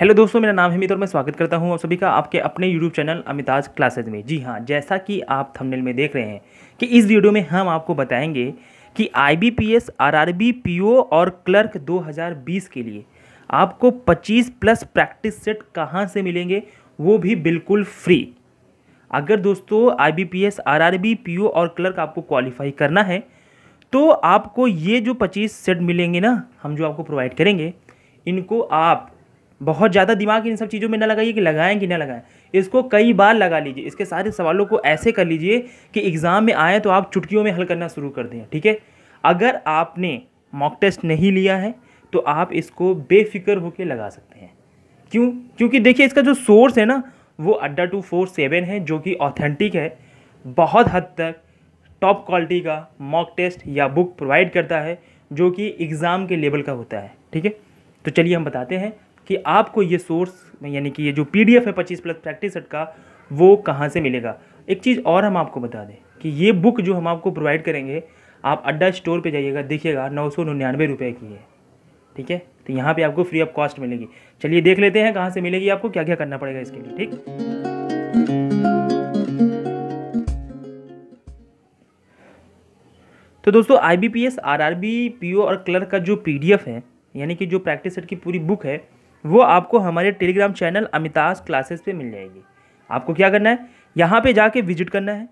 hello दोस्तों मेरा नाम है और मैं स्वागत करता हूं आप सभी का आपके अपने यूट्यूब चैनल अमिताज क्लासेज में जी हां जैसा कि आप थंबनेल में देख रहे हैं कि इस वीडियो में हम आपको बताएंगे कि आईबीपीएस आरआरबी पीओ और क्लर्क 2020 के लिए आपको 25 प्लस प्रैक्टिस सेट कहां से मिलेंगे वो भी बिल्कुल फ्री अगर दोस्तों आई बी पी और क्लर्क आपको क्वालिफाई करना है तो आपको ये जो पच्चीस सेट मिलेंगे ना हम जो आपको प्रोवाइड करेंगे इनको आप बहुत ज़्यादा दिमाग इन सब चीज़ों में ना लगाइए कि लगाएं कि ना लगाएं इसको कई बार लगा लीजिए इसके सारे सवालों को ऐसे कर लीजिए कि एग्ज़ाम में आए तो आप चुटकियों में हल करना शुरू कर दें ठीक है अगर आपने मॉक टेस्ट नहीं लिया है तो आप इसको बेफिक्र होकर लगा सकते हैं क्यों क्योंकि देखिए इसका जो सोर्स है ना वो अड्डा टू फोर सेवन है जो कि ऑथेंटिक है बहुत हद तक टॉप क्वालिटी का मॉक टेस्ट या बुक प्रोवाइड करता है जो कि एग्ज़ाम के लेवल का होता है ठीक है तो चलिए हम बताते हैं कि आपको ये सोर्स यानी कि ये जो पी है पच्चीस प्लस प्रैक्टिस सेट का वो कहाँ से मिलेगा एक चीज़ और हम आपको बता दें कि ये बुक जो हम आपको प्रोवाइड करेंगे आप अड्डा स्टोर पे जाइएगा देखिएगा नौ सौ निन्यानवे रुपये की है ठीक है तो यहाँ पे आपको फ्री ऑफ कॉस्ट मिलेगी चलिए देख लेते हैं कहाँ से मिलेगी आपको क्या क्या करना पड़ेगा इसके लिए ठीक तो दोस्तों I B P S R R B P O और क्लर्क का जो पी डी एफ है यानी कि जो प्रैक्टिस सेट की पूरी बुक है वो आपको हमारे टेलीग्राम चैनल अमिताज क्लासेस पे मिल जाएगी आपको क्या करना है यहाँ पे जाके विजिट करना है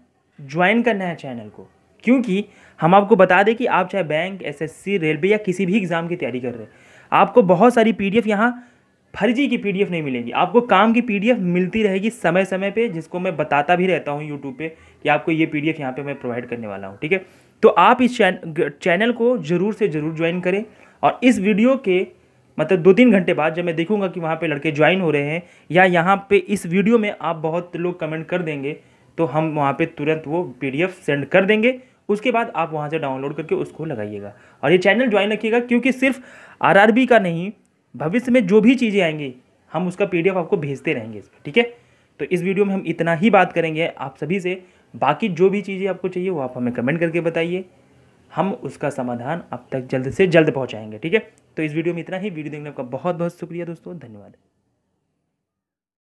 ज्वाइन करना है चैनल को क्योंकि हम आपको बता दें कि आप चाहे बैंक एसएससी रेलवे या किसी भी एग्ज़ाम की तैयारी कर रहे हैं आपको बहुत सारी पी डी यहाँ फर्जी की पीडीएफ नहीं मिलेगी आपको काम की पीडीएफ मिलती रहेगी समय समय पे जिसको मैं बताता भी रहता हूँ यूट्यूब पे कि आपको ये पीडीएफ यहाँ पर मैं प्रोवाइड करने वाला हूँ ठीक है तो आप इस चैन, चैनल को ज़रूर से ज़रूर ज्वाइन करें और इस वीडियो के मतलब दो तीन घंटे बाद जब मैं देखूंगा कि वहाँ पे लड़के ज्वाइन हो रहे हैं या यहाँ पे इस वीडियो में आप बहुत लोग कमेंट कर देंगे तो हम वहाँ पे तुरंत वो पीडीएफ सेंड कर देंगे उसके बाद आप वहाँ से डाउनलोड करके उसको लगाइएगा और ये चैनल ज्वाइन रखिएगा क्योंकि सिर्फ आर का नहीं भविष्य में जो भी चीज़ें आएंगी हम उसका पी आपको भेजते रहेंगे इस ठीक है तो इस वीडियो में हम इतना ही बात करेंगे आप सभी से बाकी जो भी चीज़ें आपको चाहिए वो आप हमें कमेंट करके बताइए हम उसका समाधान अब तक जल्द से जल्द पहुँचाएंगे ठीक है तो इस वीडियो में इतना ही वीडियो देखने का बहुत बहुत शुक्रिया दोस्तों धन्यवाद